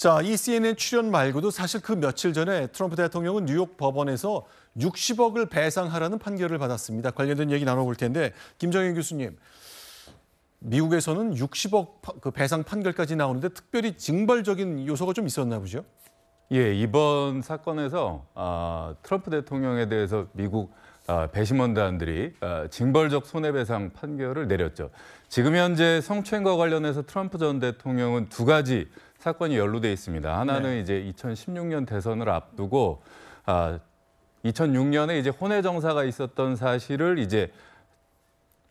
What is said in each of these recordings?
자, 이 CNN 출연 말고도 사실 그 며칠 전에 트럼프 대통령은 뉴욕 법원에서 60억을 배상하라는 판결을 받았습니다. 관련된 얘기 나눠볼 텐데 김정현 교수님, 미국에서는 60억 그 배상 판결까지 나오는데 특별히 징벌적인 요소가 좀 있었나 보죠? 예, 이번 사건에서 아, 트럼프 대통령에 대해서 미국 아, 배심원단들이 아, 징벌적 손해배상 판결을 내렸죠. 지금 현재 성추행과 관련해서 트럼프 전 대통령은 두 가지 사건이 연루돼 있습니다. 하나는 네. 이제 2016년 대선을 앞두고 아, 2006년에 이제 혼외 정사가 있었던 사실을 이제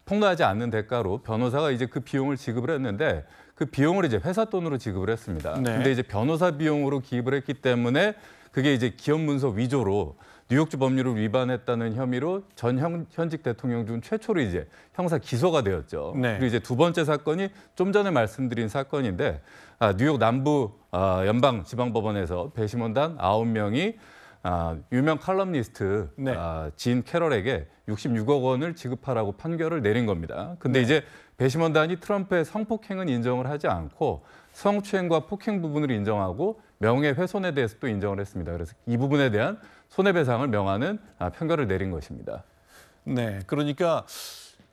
폭로하지 않는 대가로 변호사가 이제 그 비용을 지급을 했는데 그 비용을 이제 회사 돈으로 지급을 했습니다. 네. 근데 이제 변호사 비용으로 기입을 했기 때문에 그게 이제 기업 문서 위조로 뉴욕주 법률을 위반했다는 혐의로 전 현, 현직 대통령 중 최초로 이제 형사 기소가 되었죠. 네. 그리고 이제 두 번째 사건이 좀 전에 말씀드린 사건인데 아, 뉴욕 남부 아, 연방 지방법원에서 배심원단 9명이 아, 유명 칼럼니스트 네. 아, 진 캐럴에게 66억 원을 지급하라고 판결을 내린 겁니다. 근데 네. 이제 배심원단이 트럼프의 성폭행은 인정을 하지 않고 성추행과 폭행 부분을 인정하고 명예훼손에 대해서 또 인정을 했습니다. 그래서 이 부분에 대한 손해배상을 명하는 평가를 아, 내린 것입니다. 네, 그러니까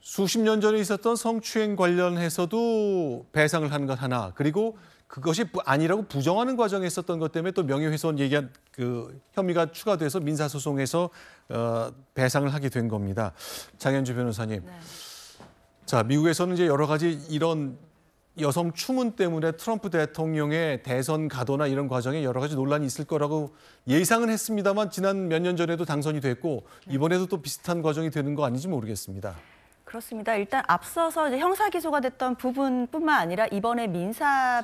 수십 년 전에 있었던 성추행 관련해서도 배상을 한 것 하나 그리고 그것이 아니라고 부정하는 과정에 있었던 것 때문에 또 명예훼손 얘기한 그 혐의가 추가돼서 민사소송에서 어, 배상을 하게 된 겁니다. 장현주 변호사님. 네. 자 미국에서는 이제 여러 가지 이런 여성 추문 때문에 트럼프 대통령의 대선 가도나 이런 과정에 여러 가지 논란이 있을 거라고 예상은 했습니다만 지난 몇 년 전에도 당선이 됐고 네. 이번에도 또 비슷한 과정이 되는 거 아닌지 모르겠습니다. 그렇습니다. 일단 앞서서 이제 형사 기소가 됐던 부분뿐만 아니라 이번에 민사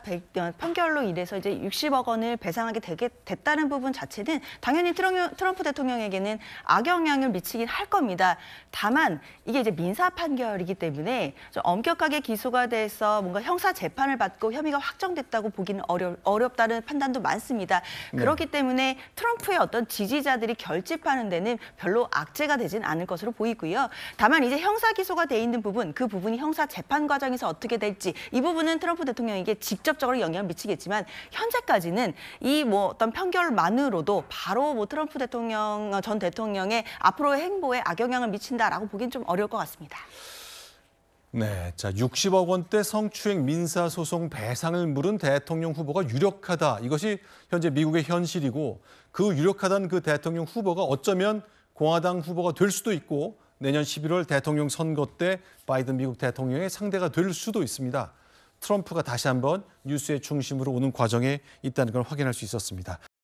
판결로 인해서 이제 60억 원을 배상하게 되게 됐다는 부분 자체는 당연히 트럼프 대통령에게는 악영향을 미치긴 할 겁니다. 다만 이게 이제 민사 판결이기 때문에 엄격하게 기소가 돼서 뭔가 형사 재판을 받고 혐의가 확정됐다고 보기는 어렵 어렵다는 판단도 많습니다. 네. 그렇기 때문에 트럼프의 어떤 지지자들이 결집하는 데는 별로 악재가 되진 않을 것으로 보이고요. 다만 이제 형사 기소 기소가 돼 있는 부분, 그 부분이 형사 재판 과정에서 어떻게 될지 이 부분은 트럼프 대통령에게 직접적으로 영향을 미치겠지만 현재까지는 이 뭐 어떤 편결만으로도 바로 뭐 트럼프 대통령 어, 전 대통령의 앞으로의 행보에 악영향을 미친다라고 보기엔 좀 어려울 것 같습니다. 네, 자 60억 원대 성추행 민사 소송 배상을 물은 대통령 후보가 유력하다. 이것이 현재 미국의 현실이고 그 유력하다는 그 대통령 후보가 어쩌면 공화당 후보가 될 수도 있고 내년 11월 대통령 선거 때 바이든 미국 대통령의 상대가 될 수도 있습니다. 트럼프가 다시 한번 뉴스의 중심으로 오는 과정에 있다는 걸 확인할 수 있었습니다.